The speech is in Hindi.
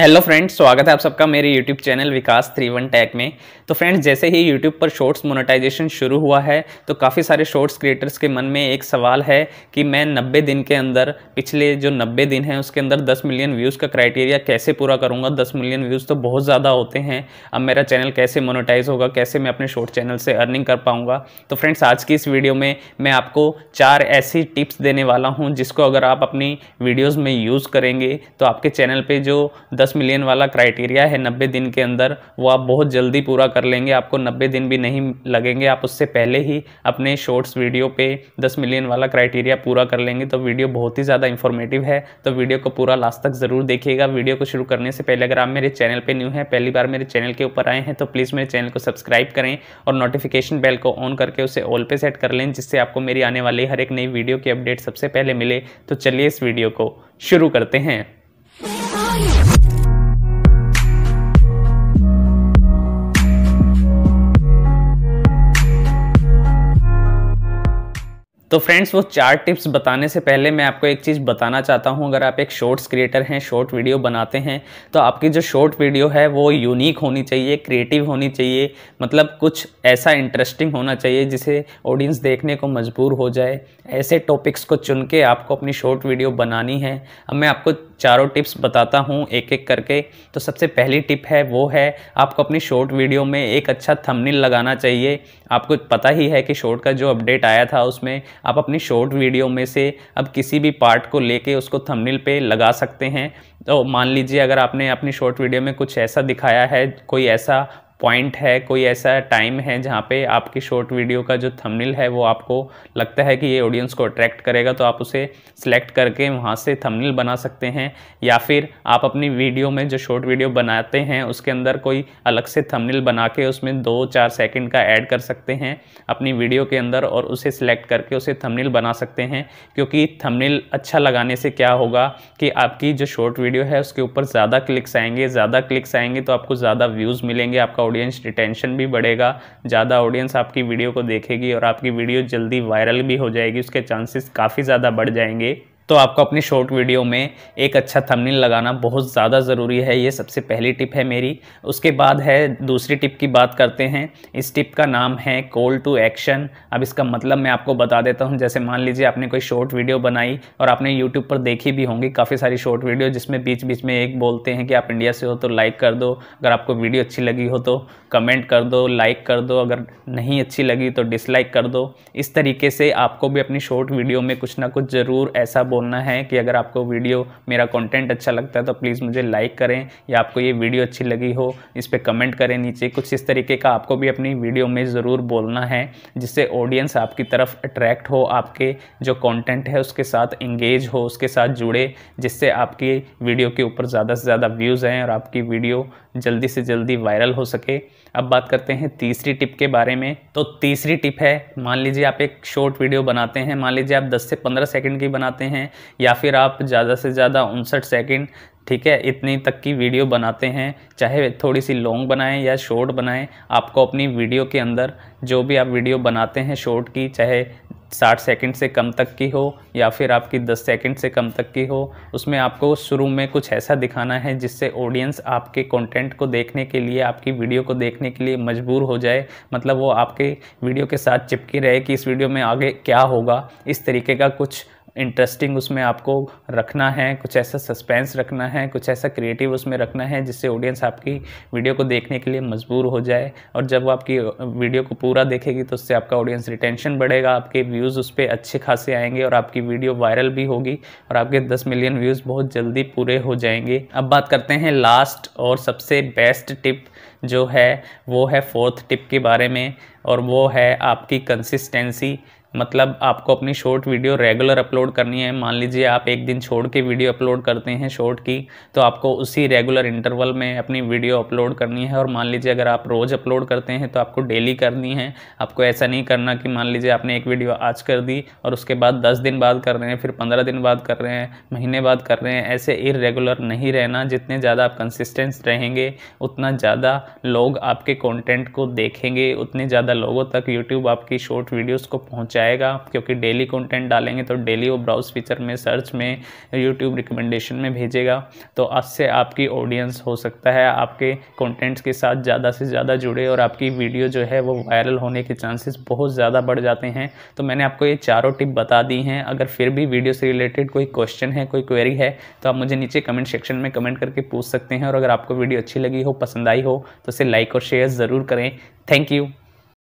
हेलो फ्रेंड्स स्वागत है आप सबका मेरे YouTube channel Vikas three one tag में तो फ्रेंड्स जैसे ही यूट्यूब पर शॉर्ट्स मोनेटाइजेशन शुरू हुआ है तो काफ़ी सारे शॉर्ट्स क्रिएटर्स के मन में एक सवाल है कि मैं नब्बे दिन के अंदर पिछले जो नब्बे दिन हैं उसके अंदर दस मिलियन व्यूज़ का क्राइटेरिया कैसे पूरा करूँगा दस मिलियन व्यूज़ तो बहुत ज़्यादा होते हैं अब मेरा चैनल कैसे मोनोटाइज होगा कैसे मैं अपने शॉर्ट चैनल से अर्निंग कर पाऊँगा तो फ्रेंड्स आज की इस वीडियो में मैं आपको चार ऐसी टिप्स देने वाला हूँ जिसको अगर आप अपनी वीडियोज़ में यूज़ करेंगे तो आपके चैनल पर जो दस दस मिलियन वाला क्राइटेरिया है नब्बे दिन के अंदर वो आप बहुत जल्दी पूरा कर लेंगे आपको नब्बे दिन भी नहीं लगेंगे आप उससे पहले ही अपने शॉर्ट्स वीडियो पे दस मिलियन वाला क्राइटेरिया पूरा कर लेंगे तो वीडियो बहुत ही ज़्यादा इन्फॉर्मेटिव है तो वीडियो को पूरा लास्ट तक ज़रूर देखिएगा वीडियो को शुरू करने से पहले अगर आप मेरे चैनल पर न्यू हैं पहली बार मेरे चैनल के ऊपर आए हैं तो प्लीज़ मेरे चैनल को सब्सक्राइब करें और नोटिफिकेशन बेल को ऑन करके उसे ऑल पे सेट कर लें जिससे आपको मेरी आने वाली हर एक नई वीडियो की अपडेट सबसे पहले मिले तो चलिए इस वीडियो को शुरू करते हैं तो फ्रेंड्स वो चार टिप्स बताने से पहले मैं आपको एक चीज़ बताना चाहता हूँ अगर आप एक शॉर्ट्स क्रिएटर हैं शॉर्ट वीडियो बनाते हैं तो आपकी जो शॉर्ट वीडियो है वो यूनिक होनी चाहिए क्रिएटिव होनी चाहिए मतलब कुछ ऐसा इंटरेस्टिंग होना चाहिए जिसे ऑडियंस देखने को मजबूर हो जाए ऐसे टॉपिक्स को चुन के आपको अपनी शॉर्ट वीडियो बनानी है अब मैं आपको चारों टिप्स बताता हूँ एक एक करके तो सबसे पहली टिप है वो है आपको अपनी शॉर्ट वीडियो में एक अच्छा थंबनेल लगाना चाहिए आपको पता ही है कि शॉर्ट का जो अपडेट आया था उसमें आप अपनी शॉर्ट वीडियो में से अब किसी भी पार्ट को लेके उसको थंबनेल पे लगा सकते हैं तो मान लीजिए अगर आपने अपनी शॉर्ट वीडियो में कुछ ऐसा दिखाया है कोई ऐसा पॉइंट है कोई ऐसा टाइम है जहाँ पे आपकी शॉर्ट वीडियो का जो थंबनेल है वो आपको लगता है कि ये ऑडियंस को अट्रैक्ट करेगा तो आप उसे सिलेक्ट करके वहाँ से थंबनेल बना सकते हैं या फिर आप अपनी वीडियो में जो शॉर्ट वीडियो बनाते हैं उसके अंदर कोई अलग से थंबनेल बना के उसमें दो चार सेकेंड का ऐड कर सकते हैं अपनी वीडियो के अंदर और उसे सिलेक्ट करके उसे थंबनेल बना सकते हैं क्योंकि थंबनेल अच्छा लगाने से क्या होगा कि आपकी जो शॉर्ट वीडियो है उसके ऊपर ज़्यादा क्लिक्स आएंगे ज़्यादा क्लिक्स आएंगे तो आपको ज़्यादा व्यूज़ मिलेंगे आपका ऑडियंस रिटेंशन भी बढ़ेगा ज़्यादा ऑडियंस आपकी वीडियो को देखेगी और आपकी वीडियो जल्दी वायरल भी हो जाएगी उसके चांसेस काफ़ी ज़्यादा बढ़ जाएंगे तो आपको अपनी शॉर्ट वीडियो में एक अच्छा थंबनेल लगाना बहुत ज़्यादा ज़रूरी है ये सबसे पहली टिप है मेरी उसके बाद है दूसरी टिप की बात करते हैं इस टिप का नाम है कॉल टू एक्शन अब इसका मतलब मैं आपको बता देता हूँ जैसे मान लीजिए आपने कोई शॉर्ट वीडियो बनाई और आपने यूट्यूब पर देखी भी होंगी काफ़ी सारी शॉर्ट वीडियो जिसमें बीच बीच में एक बोलते हैं कि आप इंडिया से हो तो लाइक कर दो अगर आपको वीडियो अच्छी लगी हो तो कमेंट कर दो लाइक कर दो अगर नहीं अच्छी लगी तो डिसलाइक कर दो इस तरीके से आपको भी अपनी शॉर्ट वीडियो में कुछ ना कुछ ज़रूर ऐसा बोल बोलना है कि अगर आपको वीडियो मेरा कंटेंट अच्छा लगता है तो प्लीज़ मुझे लाइक करें या आपको ये वीडियो अच्छी लगी हो इस पर कमेंट करें नीचे कुछ इस तरीके का आपको भी अपनी वीडियो में ज़रूर बोलना है जिससे ऑडियंस आपकी तरफ अट्रैक्ट हो आपके जो कॉन्टेंट है उसके साथ इंगेज हो उसके साथ जुड़े जिससे आपकी वीडियो के ऊपर ज़्यादा से ज़्यादा व्यूज़ आएँ और आपकी वीडियो जल्दी से जल्दी वायरल हो सके अब बात करते हैं तीसरी टिप के बारे में तो तीसरी टिप है मान लीजिए आप एक शॉर्ट वीडियो बनाते हैं मान लीजिए आप 10 से 15 सेकंड की बनाते हैं या फिर आप ज़्यादा से ज़्यादा उनसठ सेकेंड ठीक है इतनी तक की वीडियो बनाते हैं चाहे थोड़ी सी लॉन्ग बनाएं या शॉर्ट बनाएं आपको अपनी वीडियो के अंदर जो भी आप वीडियो बनाते हैं शॉर्ट की चाहे साठ सेकंड से कम तक की हो या फिर आपकी दस सेकंड से कम तक की हो उसमें आपको शुरू में कुछ ऐसा दिखाना है जिससे ऑडियंस आपके कंटेंट को देखने के लिए आपकी वीडियो को देखने के लिए मजबूर हो जाए मतलब वो आपके वीडियो के साथ चिपकी रहे कि इस वीडियो में आगे क्या होगा इस तरीके का कुछ इंटरेस्टिंग उसमें आपको रखना है कुछ ऐसा सस्पेंस रखना है कुछ ऐसा क्रिएटिव उसमें रखना है जिससे ऑडियंस आपकी वीडियो को देखने के लिए मजबूर हो जाए और जब वो आपकी वीडियो को पूरा देखेगी तो उससे आपका ऑडियंस रिटेंशन बढ़ेगा आपके व्यूज़ उस पर अच्छे खासे आएंगे और आपकी वीडियो वायरल भी होगी और आपके दस मिलियन व्यूज़ बहुत जल्दी पूरे हो जाएंगे अब बात करते हैं लास्ट और सबसे बेस्ट टिप जो है वो है फोर्थ टिप के बारे में और वो है आपकी कंसिस्टेंसी मतलब आपको अपनी शॉर्ट वीडियो रेगुलर अपलोड करनी है मान लीजिए आप एक दिन छोड़ के वीडियो अपलोड करते हैं शॉर्ट की तो आपको उसी रेगुलर इंटरवल में अपनी वीडियो अपलोड करनी है और मान लीजिए अगर आप रोज़ अपलोड करते हैं तो आपको डेली करनी है आपको ऐसा नहीं करना कि मान लीजिए आपने एक वीडियो आज कर दी और उसके बाद दस दिन बाद कर रहे हैं फिर पंद्रह दिन बाद कर रहे हैं महीने बाद कर रहे हैं ऐसे इरेगुलर नहीं रहना जितने ज़्यादा आप कंसिस्टेंस रहेंगे उतना ज़्यादा लोग आपके कॉन्टेंट को देखेंगे उतने ज़्यादा लोगों तक यूट्यूब आपकी शॉर्ट वीडियोज़ को पहुँचा जाएगा क्योंकि डेली कंटेंट डालेंगे तो डेली वो ब्राउज फीचर में सर्च में यूट्यूब रिकमेंडेशन में भेजेगा तो से आपकी ऑडियंस हो सकता है आपके कंटेंट्स के साथ ज़्यादा से ज़्यादा जुड़े और आपकी वीडियो जो है वो वायरल होने के चांसेस बहुत ज़्यादा बढ़ जाते हैं तो मैंने आपको ये चारों टिप बता दी हैं अगर फिर भी वीडियो से रिलेटेड कोई क्वेश्चन है कोई क्वेरी है तो आप मुझे नीचे कमेंट सेक्शन में कमेंट करके पूछ सकते हैं और अगर आपको वीडियो अच्छी लगी हो पसंद आई हो तो इसे लाइक और शेयर ज़रूर करें थैंक यू